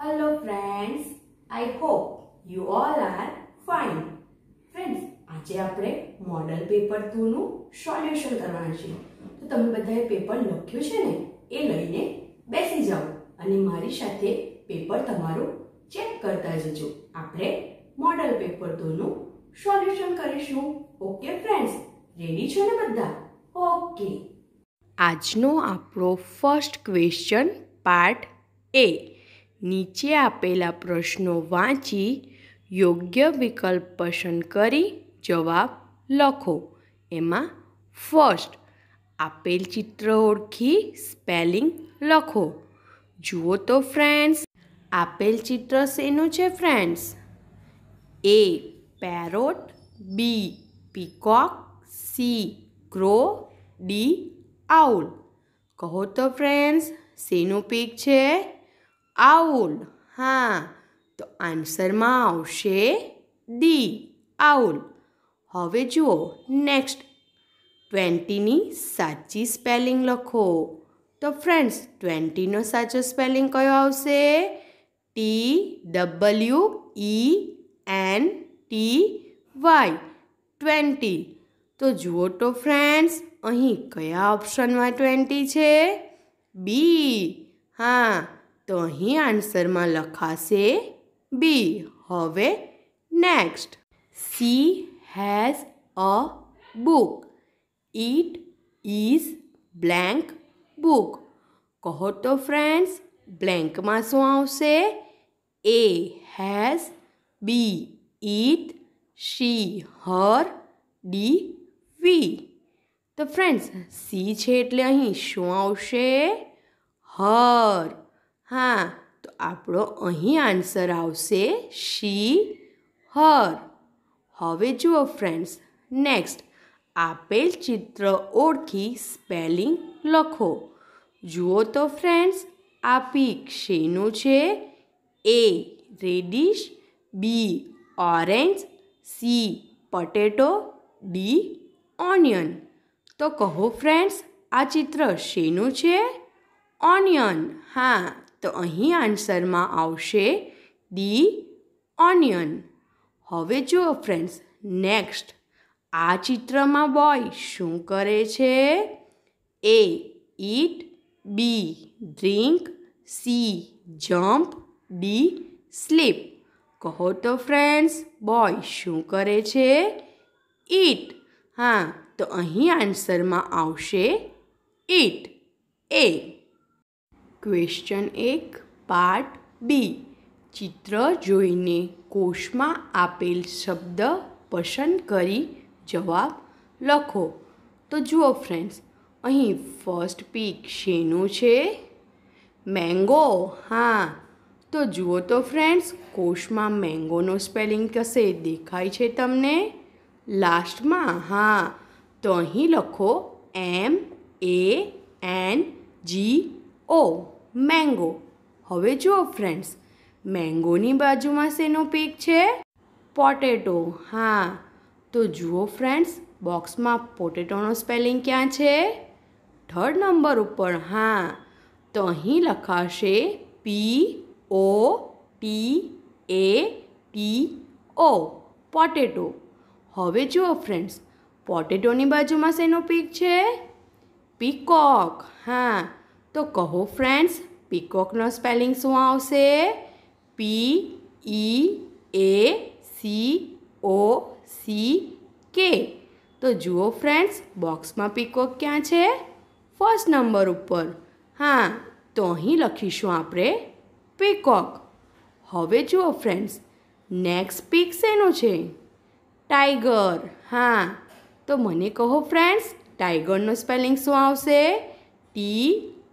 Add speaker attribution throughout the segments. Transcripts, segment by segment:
Speaker 1: Hello friends I hope you all are fine. Friends, આજે આપણે model paper 2 નું solution કરવાનું છે. તો તમે બધાએ પેપર લખ્યું છે ને એ લઈને બેસી જાઓ અને મારી સાથે પેપર તમારું ચેક કરતા જજો. આપણે મોડલ પેપર 2 નું સોલ્યુશન કરીશું. ઓકે ફ્રેન્ડ્સ, રેડી છો ને બધા? ઓકે. આજનો આપણો ફર્સ્ટ ક્વેશ્ચન પાર્ટ એ નીચે આપેલા પ્રશ્નો વાંચી યોગ્ય વિકલ્પ પસંદ કરી જવાબ લખો એમાં ફર્સ્ટ આપેલ ચિત્ર ઓળખી સ્પેલિંગ લખો જુઓ તો ફ્રેન્ડ્સ આપેલ ચિત્ર શેનું છે friends A parrot B peacock C crow D owl કહો તો ફ્રેન્ડ્સ શેનું પીક છે આઉલ હા તો આન્સરમાં આવશે ડી આઉલ હવે જુઓ નેક્સ્ટ ટ્વેન્ટીની સાચી સ્પેલિંગ લખો તો ફ્રેન્ડ્સ ટ્વેન્ટીનો સાચો સ્પેલિંગ કયો આવશે T W E N T Y twenty તો જુઓ તો ફ્રેન્ડ્સ અહીં કયા ઓપ્શનમાં ટ્વેન્ટી છે બી હા તો અહીં આન્સરમાં લખાશે બી હવે next C has a book it is blank book કહો તો ફ્રેન્ડ્સ બ્લેન્કમાં શું આવશે A has B it she her D we તો ફ્રેન્ડ્સ સી છે એટલે અહીં શું આવશે હર હા તો આપણો અહીં આન્સર આવશે શી હર હવે જુઓ ફ્રેન્ડ્સ નેક્સ્ટ આપેલ ચિત્ર ઓળખી સ્પેલિંગ લખો જુઓ તો ફ્રેન્ડ્સ આ પીક શેનું છે A radish B orange C potato D onion તો કહો ફ્રેન્ડ્સ આ ચિત્ર શેનું છે ઓનિયન હા તો અહીં આન્સરમાં આવશે ડી ઓનિયન હવે જુઓ ફ્રેન્ડ્સ નેક્સ્ટ આ ચિત્રમાં બોય શું કરે છે A eat B drink C jump D sleep કહો તો ફ્રેન્ડ્સ બોય શું કરે છે ઈટ હા તો અહીં આન્સરમાં આવશે ઈટ એ ક્વેશ્ચન એક પાર્ટ બી ચિત્ર જોઈને કોષમાં આપેલ શબ્દ પસંદ કરી જવાબ લખો તો જુઓ ફ્રેન્ડ્સ અહીં ફર્સ્ટ પીક શેનું છે મેંગો હા તો જુઓ તો ફ્રેન્ડ્સ કોષમાં મેંગોનો સ્પેલિંગ કશે દેખાય છે તમને લાસ્ટમાં હા તો અહીં લખો એમ એ એન જી ઓ મેંગો હવે જુઓ ફ્રેન્ડ્સ મેંગોની બાજુમાં શેનો પીક છે પોટેટો હા તો જુઓ ફ્રેન્ડ્સ બોક્સમાં પોટેટોનો સ્પેલિંગ ક્યાં છે થર્ડ નંબર ઉપર હા તો અહીં લખાશે P O T A T O potato હવે જુઓ ફ્રેન્ડ્સ પોટેટોની બાજુમાં શેનો પીક છે પીકોક હા તો કહો ફ્રેન્ડ્સ પીકોકનો સ્પેલિંગ શું આવશે પી ઈ એ સી ઓ સી કે તો જુઓ ફ્રેન્ડ્સ બોક્સમાં પીકોક ક્યાં છે ફર્સ્ટ નંબર ઉપર હા તો અહીં લખીશું આપણે પીકોક હવે જુઓ ફ્રેન્ડ્સ નેક્સ્ટ પીક શેનો છે ટાઈગર હા તો મને કહો ફ્રેન્ડ્સ ટાઈગરનો સ્પેલિંગ શું આવશે T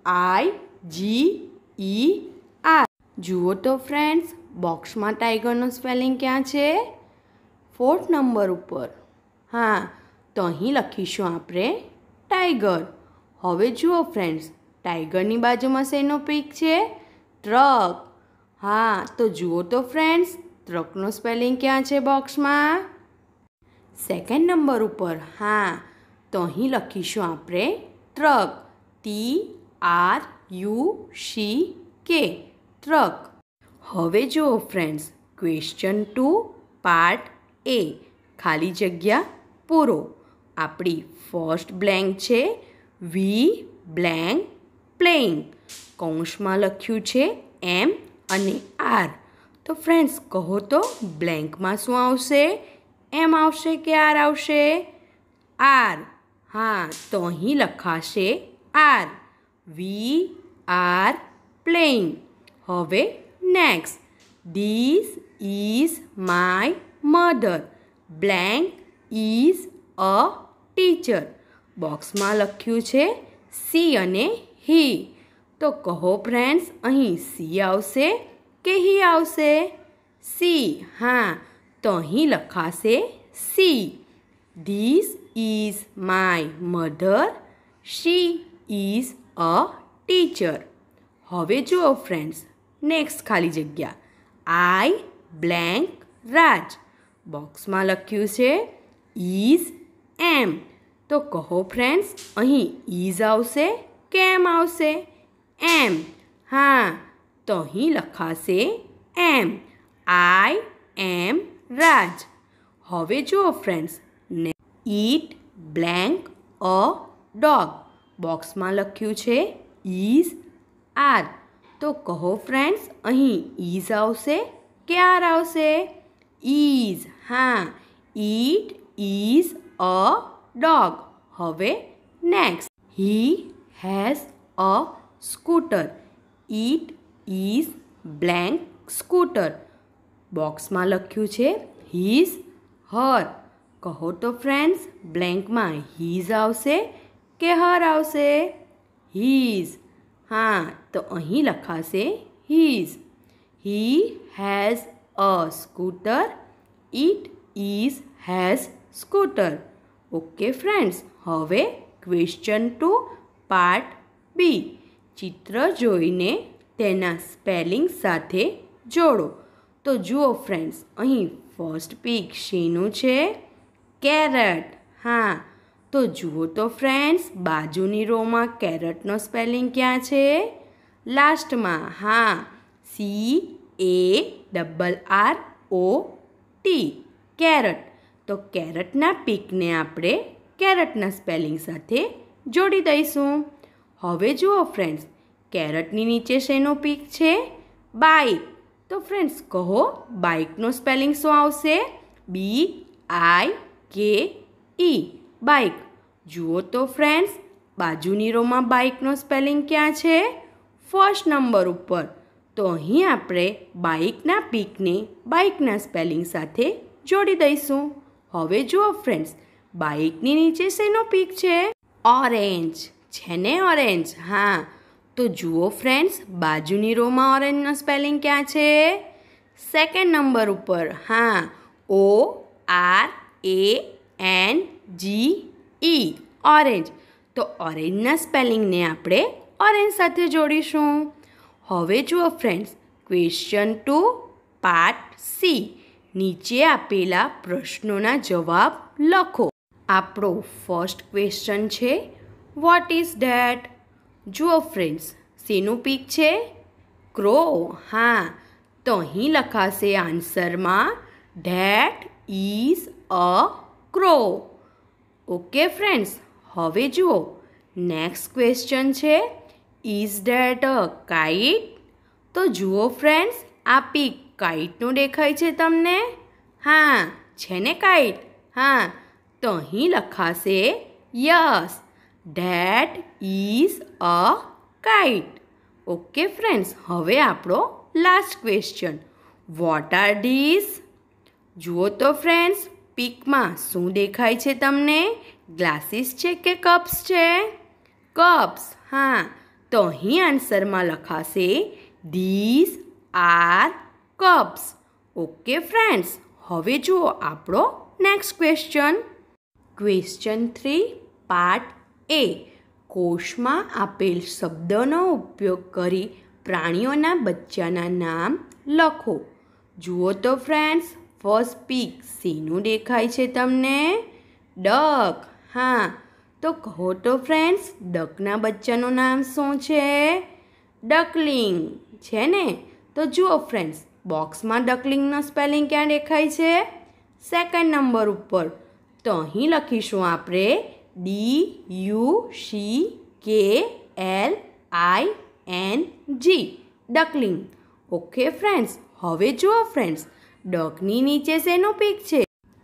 Speaker 1: I G E R જુઓ તો ફ્રેન્ડ્સ બોક્સમાં ટાઈગરનું સ્પેલિંગ ક્યાં છે ફોર્થ નંબર ઉપર હા તો અહીં લખીશું આપણે ટાઈગર હવે જુઓ ફ્રેન્ડ્સ ટાઈગરની બાજુમાં શેનો પીક છે ટ્રક હા તો જુઓ તો ફ્રેન્ડ્સ ટ્રકનું સ્પેલિંગ ક્યાં છે બોક્સમાં સેકન્ડ નંબર ઉપર હા તો અહીં લખીશું આપણે truck T R U C K truck હવે જુઓ friends question two part A ખાલી જગ્યા પૂરો આપણી ફર્સ્ટ બ્લેન્ક છે વી બ્લેન્ક પ્લેઇંગ કૌંસમાં લખ્યું છે એમ અને આર તો ફ્રેન્ડ્સ કહો તો બ્લેન્કમાં શું આવશે એમ આવશે કે આર આવશે આર હા તો અહીં લખાશે આર વી આર પ્લેઇંગ હવે next this is my mother blank is a teacher બોક્સમાં લખ્યું છે સી અને હી તો કહો ફ્રેન્ડ્સ અહીં સી આવશે કે હી આવશે સી હા તો અહીં લખાશે C this is my mother she is a teacher હવે જુઓ ફ્રેન્ડ્સ નેક્સ્ટ ખાલી જગ્યા આઈ બ્લેન્ક રાજ બોક્સમાં લખ્યું છે ઇઝ એમ તો કહો ફ્રેન્ડ્સ અહીં ઇઝ આવશે કેમ આવશે એમ હા તો અહીં લખાશે એમ આઈ એમ રાજ હવે જુઓ ફ્રેન્ડ્સ ને ઇટ બ્લેન્ક અ ડોગ બોક્સમાં લખ્યું છે ઇઝ આર તો કહો ફ્રેન્ડ્સ અહીં ઇઝ આવશે કે આર આવશે ઇઝ હા ઇટ ઇઝ અ ડોગ હવે next he has a scooter it is blank scooter બોક્સમાં લખ્યું છે હિઝ હર કહો તો ફ્રેન્ડ્સ બ્લેન્કમાં હિઝ આવશે કે હર આવશે હિઝ હા તો અહીં લખાશે his he has a scooter it is has scooter okay friends હવે ક્વેશ્ચન ટુ પાર્ટ બી ચિત્ર જોઈને તેના સ્પેલિંગ સાથે જોડો તો જુઓ ફ્રેન્ડ્સ અહીં ફર્સ્ટ પીક શેનું છે કેરટ હા તો જુઓ તો ફ્રેન્ડ્સ બાજુની રોમાં કેરટનો સ્પેલિંગ ક્યાં છે લાસ્ટમાં હા C A double R O T carrot તો કેરટના પીકને આપણે કેરટના સ્પેલિંગ સાથે જોડી દઈશું હવે જુઓ ફ્રેન્ડ્સ કેરટની નીચે શેનો પીક છે બાઇક તો ફ્રેન્ડ્સ કહો બાઇકનો સ્પેલિંગ શું આવશે બી આઈ કે ઈ બાઇક જુઓ તો ફ્રેન્ડ્સ બાજુની રોમાં બાઇકનો સ્પેલિંગ ક્યાં છે ફર્સ્ટ નંબર ઉપર તો અહીં આપણે બાઇકના પીકને બાઇકના સ્પેલિંગ સાથે જોડી દઈશું હવે જુઓ ફ્રેન્ડ્સ બાઇકની નીચે શેનો પીક છે ઓરેન્જ છે ને ઓરેન્જ હા તો જુઓ ફ્રેન્ડ્સ બાજુની રોમાં ઓરેન્જનો સ્પેલિંગ ક્યાં છે સેકન્ડ નંબર ઉપર હા O R A N G E orange તો ઓરેન્જના સ્પેલિંગને આપણે ઓરેન્જ સાથે જોડીશું હવે જુઓ friends question two part C નીચે આપેલા પ્રશ્નોના જવાબ લખો આપણો ફર્સ્ટ ક્વેશ્ચન છે વોટ ઇઝ ડેટ જુઓ ફ્રેન્ડ્સ શેનું પીક છે ક્રો હા તો અહીં લખાશે આન્સરમાં that is a crow okay friends હવે જુઓ નેક્સ્ટ ક્વેશ્ચન છે ઇઝ ડેટ અ કાઇટ તો જુઓ ફ્રેન્ડ્સ આ પીક કાઇટનું દેખાય છે તમને હા છે ને કાઇટ હા તો અહીં લખાશે yes that is a kite okay friends હવે આપણો last question what are these જુઓ તો ફ્રેન્ડ્સ પીકમાં શું દેખાય છે તમને ગ્લાસીસ છે કે કપ્સ છે કપ્સ હા તો અહીં આન્સરમાં લખાશે this are cups okay friends હવે જુઓ આપણો next question question three part A કોષમાં આપેલ શબ્દનો ઉપયોગ કરી પ્રાણીઓના બચ્ચાના નામ લખો જુઓ તો ફ્રેન્ડ્સ ફર્સ્ટ પીક શીનું દેખાય છે તમને ડક હા તો કહો તો ફ્રેન્ડ્સ ડકના બચ્ચાનું નામ શું છે ડકલિંગ છે ને તો જુઓ ફ્રેન્ડ્સ બોક્સમાં ડકલિંગનો સ્પેલિંગ ક્યાં દેખાય છે સેકન્ડ નંબર ઉપર તો અહીં લખીશું આપણે D U C K L I N G duckling okay friends હવે જુઓ ફ્રેન્ડ્સ ડોગની નીચે શેનું પિક છે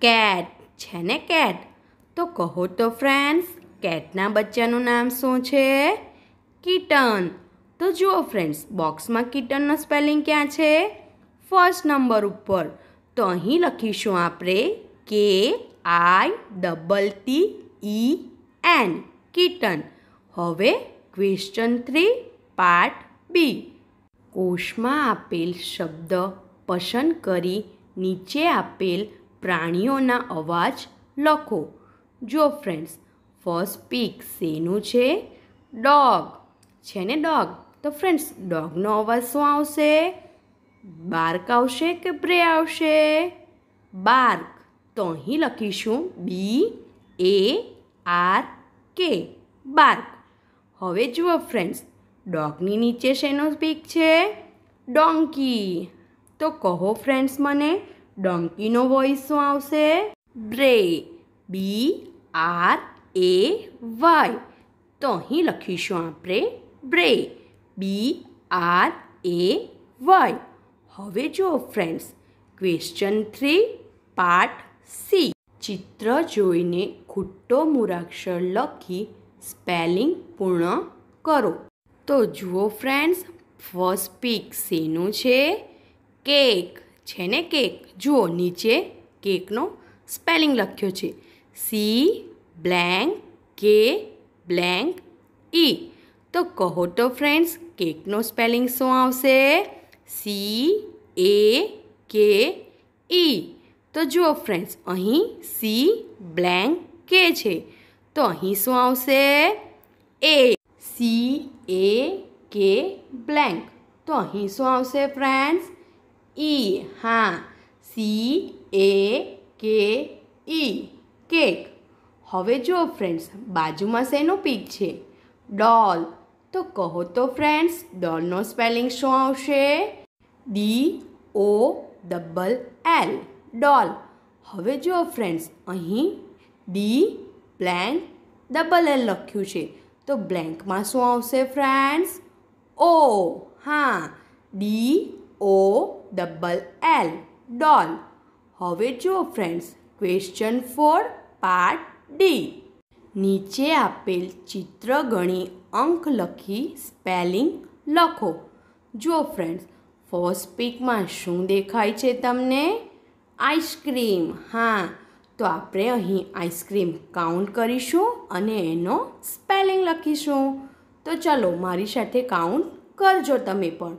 Speaker 1: કેટ છે ને કેટ તો કહો તો ફ્રેન્ડ્સ કેટના બચ્ચાનું નામ શું છે કિટન તો જુઓ ફ્રેન્ડ્સ બોક્સમાં કિટનનું સ્પેલિંગ ક્યાં છે ફર્સ્ટ નંબર ઉપર તો અહીં લખીશું આપણે K I double T E N kitten હવે ક્વેશ્ચન થ્રી પાર્ટ બી કોષમાં આપેલ શબ્દ પસંદ કરી નીચે આપેલ પ્રાણીઓના અવાજ લખો જો ફ્રેન્ડ્સ ફર્સ્ટ પીક શેનું છે ડોગ છે ને ડોગ તો ફ્રેન્ડ્સ ડોગનો અવાજ શું આવશે બાર્ક આવશે કે બ્રે આવશે બાર્ક તો અહીં લખીશું બી એ આર કે બાર્ક હવે જુઓ ફ્રેન્ડ્સ ડોગની નીચે શેનો પીક છે ડોંકી તો કહો ફ્રેન્ડ્સ મને ડોંકીનો વોઇસ શું આવશે બ્રે બી આર એ વાય તો અહીં લખીશું આપણે બ્રે બી આર એ વાય હવે જો friends question three part C ચિત્ર જોઈને ખુટ્ટો મૂળાક્ષર લખી સ્પેલિંગ પૂર્ણ કરો તો જુઓ ફ્રેન્ડ્સ ફર્સ્ટ પીક શેનું છે કેક છે ને કેક જુઓ નીચે કેકનો સ્પેલિંગ લખ્યો છે C blank K blank E તો કહો તો ફ્રેન્ડ્સ કેકનો સ્પેલિંગ શું આવશે સી એ કે ઈ તો જુઓ ફ્રેન્ડ્સ અહીં સી બ્લેન્ક કે છે તો અહીં શું આવશે એ સી એ કે બ્લેન્ક તો અહીં શું આવશે ફ્રેન્ડ્સ ઈ હા સી એ કે ઈ કેક હવે જુઓ ફ્રેન્ડ્સ બાજુમાં શેનો પીક છે ડોલ તો કહો તો ફ્રેન્ડ્સ ડોલનો સ્પેલિંગ શું આવશે D O double L doll હવે જુઓ ફ્રેન્ડ્સ અહીં ડી બ્લેન્ક ડબલ એલ લખ્યું છે તો બ્લેન્કમાં શું આવશે ફ્રેન્ડ્સ ઓ હા D O double L doll હવે જુઓ friends question four part D નીચે આપેલ ચિત્ર ગણી અંક લખી સ્પેલિંગ લખો જુઓ ફ્રેન્ડ્સ ફર્સ્ટ પીકમાં શું દેખાય છે તમને આઈસ્ક્રીમ હા તો આપણે અહીં આઈસ્ક્રીમ કાઉન્ટ કરીશું અને એનો સ્પેલિંગ લખીશું તો ચલો મારી સાથે કાઉન્ટ કરજો તમે પણ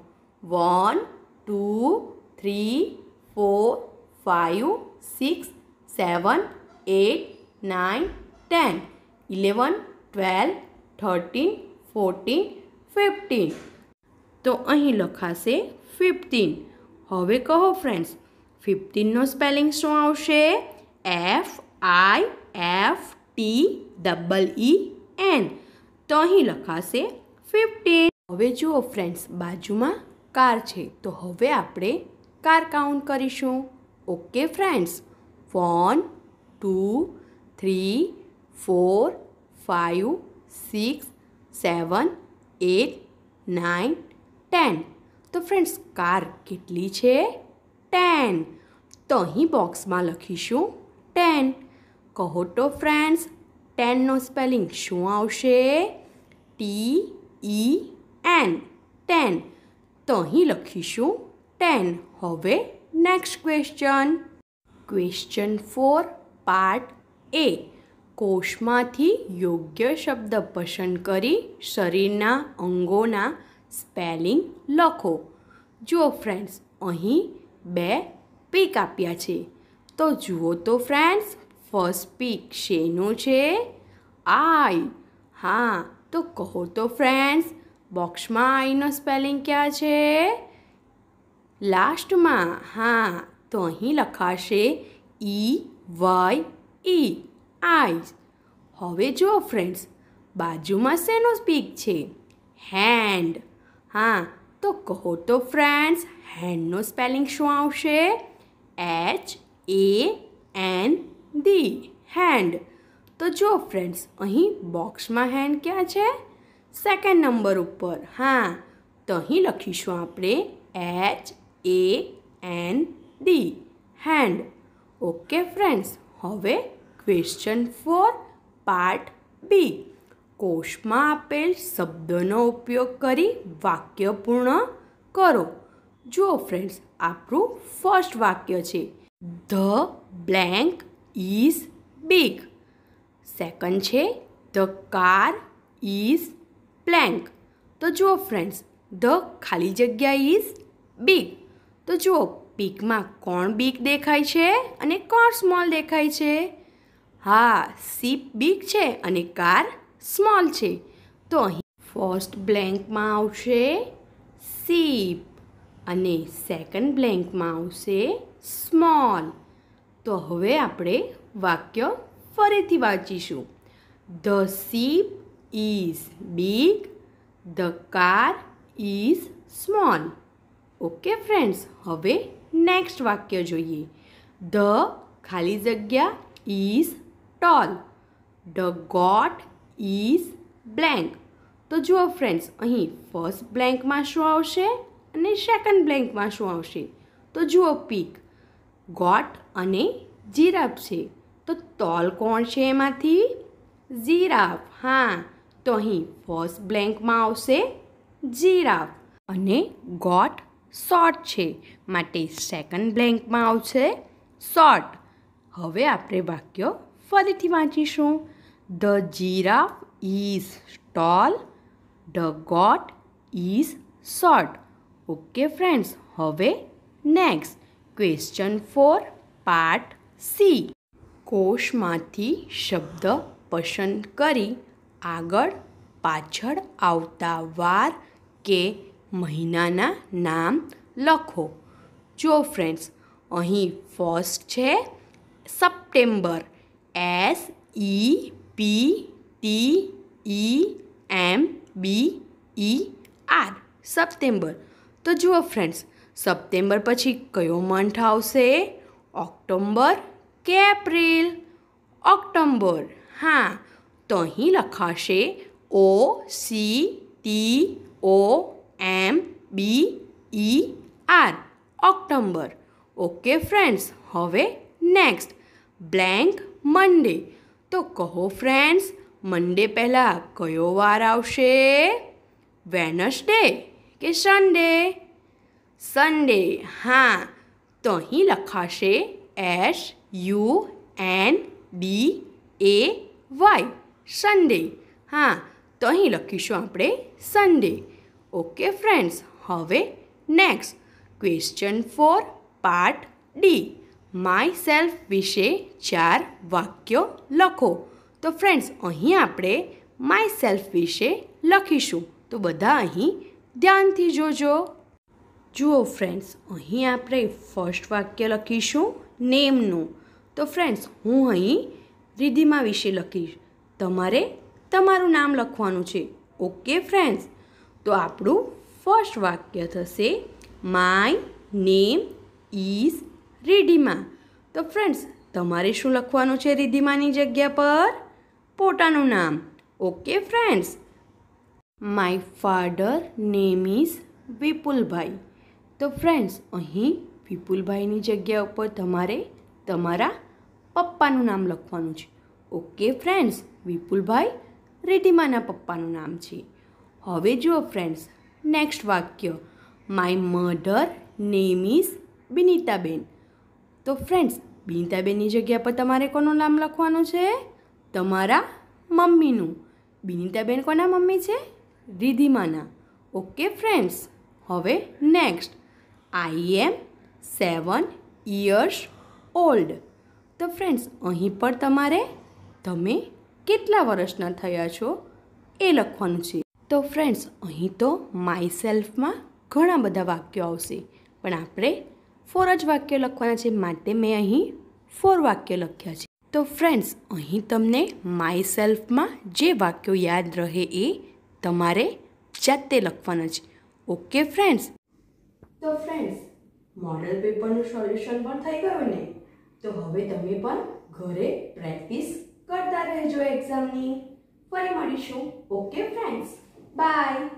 Speaker 1: one two three four five six seven eight nine ten eleven twelve thirteen fourteen fifteen તો અહીં લખાશે ફિફ્ટીન હવે કહો ફ્રેન્ડ્સ ફિફ્ટીનનો સ્પેલિંગ શું આવશે F I F T double E N તો અહીં લખાશે ફિફ્ટીન હવે જુઓ ફ્રેન્ડ્સ બાજુમાં કાર છે તો હવે આપણે કાર કાઉન્ટ કરીશું okay friends one two three four five six seven eight nine ten તો ફ્રેન્ડ્સ કાર કેટલી છે ટેન તો અહીં બોક્સમાં લખીશું ટેન કહો તો ફ્રેન્ડ્સ ટેનનો સ્પેલિંગ શું આવશે ટી ઈ એન ટેન તો અહીં લખીશું ટેન હવે next question question four part A કોષમાંથી યોગ્ય શબ્દ પસંદ કરી શરીરના અંગોના સ્પેલિંગ લખો જુઓ ફ્રેન્ડ્સ અહીં બે પીક આપ્યા છે તો જુઓ તો ફ્રેન્ડ્સ ફર્સ્ટ પીક શેનો છે આઈ હા તો કહો તો ફ્રેન્ડ્સ બોક્સમાં આઈનો સ્પેલિંગ ક્યાં છે લાસ્ટમાં હા તો અહીં લખાશે ઈ વાય ઈ આઈઝ હવે જુઓ ફ્રેન્ડ્સ બાજુમાં શેનો સ્પીક છે હેન્ડ હા તો કહો તો ફ્રેન્ડ્સ હેન્ડનો સ્પેલિંગ શું આવશે H A N D hand તો જુઓ ફ્રેન્ડ્સ અહીં બોક્સમાં હેન્ડ ક્યાં છે સેકન્ડ નંબર ઉપર હા તો અહીં લખીશું આપણે H A N D hand okay friends હવે ક્વેશ્ચન ફોર પાર્ટ બી કોષમાં આપેલ શબ્દનો ઉપયોગ કરી વાક્ય પૂર્ણ કરો જુઓ ફ્રેન્ડ્સ આપણું ફર્સ્ટ વાક્ય છે the blank is big second છે ધ કાર ઇઝ પ્લેન્ક તો જુઓ ફ્રેન્ડ્સ ધ ખાલી જગ્યા ઇઝ બિગ તો જુઓ પિગમાં કોણ બિગ દેખાય છે અને કોણ સ્મોલ દેખાય છે હા સીપ બિગ છે અને કાર સ્મોલ છે તો અહીં ફર્સ્ટ બ્લેન્કમાં આવશે સીપ અને સેકન્ડ બ્લેન્કમાં આવશે સ્મોલ તો હવે આપણે વાક્ય ફરીથી વાંચીશું the ship is big the car is small okay friends હવે નેક્સ્ટ વાક્ય જોઈએ ધ ખાલી જગ્યા is tall the goat is blank તો જુઓ ફ્રેન્ડ્સ અહીં ફર્સ્ટ બ્લેન્કમાં શું આવશે અને સેકન્ડ બ્લેન્કમાં શું આવશે તો જુઓ પીક ગોટ અને જીરાફ છે તો તોલ કોણ છે એમાંથી જીરાફ હા તો અહીં ફર્સ્ટ બ્લેન્કમાં આવશે જીરાફ અને ગોટ શોર્ટ છે માટે સેકન્ડ બ્લેન્કમાં આવશે શોર્ટ હવે આપણે વાક્ય ફરીથી વાંચીશું the giraffe is tall the goat is short okay friends હવે next question four part C કોષમાંથી શબ્દ પસંદ કરી આગળ પાછળ આવતા વાર કે મહિનાના નામ લખો જો ફ્રેન્ડ્સ અહીં ફર્સ્ટ છે September S E P T E M B E R September તો જુઓ ફ્રેન્ડ્સ સપ્ટેમ્બર પછી કયો મંથ આવશે ઓક્ટોમ્બર કે એપ્રિલ ઓક્ટોમ્બર હા તો અહીં લખાશે O C T O M B E R October okay friends હવે નેક્સ્ટ બ્લેન્ક મંડે તો કહો ફ્રેન્ડ્સ મંડે પહેલાં કયો વાર આવશે વેનસડે કે સન્ડે સન્ડે હા તો અહીં લખાશે S U N D A Y Sunday હા તો અહીં લખીશું આપણે સન્ડે ઓકે ફ્રેન્ડ્સ હવે next question four part D myself વિશે ચાર વાક્યો લખો તો ફ્રેન્ડ્સ અહીં આપણે માય સેલ્ફ વિશે લખીશું તો બધા અહીં ધ્યાનથી જોજો જુઓ ફ્રેન્ડ્સ અહીં આપણે ફર્સ્ટ વાક્ય લખીશું નેમનું તો ફ્રેન્ડ્સ હું અહીં રિધિમા વિશે લખીશ તમારે તમારું નામ લખવાનું છે ઓકે ફ્રેન્ડ્સ તો આપણું ફર્સ્ટ વાક્ય થશે માય નેમ ઇઝ રિધિમા તો ફ્રેન્ડ્સ તમારે શું લખવાનું છે રિધિમાની જગ્યા પર પોતાનું નામ okay friends my father name is Vipulbhai તો ફ્રેન્ડ્સ અહીં વિપુલભાઈની જગ્યા ઉપર તમારે તમારા પપ્પાનું નામ લખવાનું છે ઓકે ફ્રેન્ડ્સ વિપુલભાઈ રેઢીમાના પપ્પાનું નામ છે હવે જુઓ ફ્રેન્ડ્સ નેક્સ્ટ વાક્ય my mother name is Binitaben તો ફ્રેન્ડ્સ બિનીતાબેનની જગ્યા પર તમારે કોનું નામ લખવાનું છે તમારા મમ્મીનું બિનીતાબેન કોના મમ્મી છે રિધિમાના ઓકે ફ્રેન્ડ્સ હવે next I am seven years old તો ફ્રેન્ડ્સ અહીં પણ તમારે તમે કેટલા વર્ષના થયા છો એ લખવાનું છે તો ફ્રેન્ડ્સ અહીં તો માય સેલ્ફમાં ઘણા બધા વાક્યો આવશે પણ આપણે ફોર જ વાક્ય લખવાના છે માટે મેં અહીં ફોર વાક્ય લખ્યા છે તો ફ્રેન્ડ્સ અહીં તમને માય સેલ્ફમાં જે વાક્યો યાદ રહે એ તમારે જાતે લખવાના છે ઓકે ફ્રેન્ડ્સ તો ફ્રેન્ડ્સ મોડલ પેપરનું સોલ્યુશન પણ થઈ ગયું ને તો હવે તમે પણ ઘરે પ્રેક્ટિસ કરતા રહેજો એક્ઝામની ફરી મળીશું ઓકે ફ્રેન્ડ્સ બાય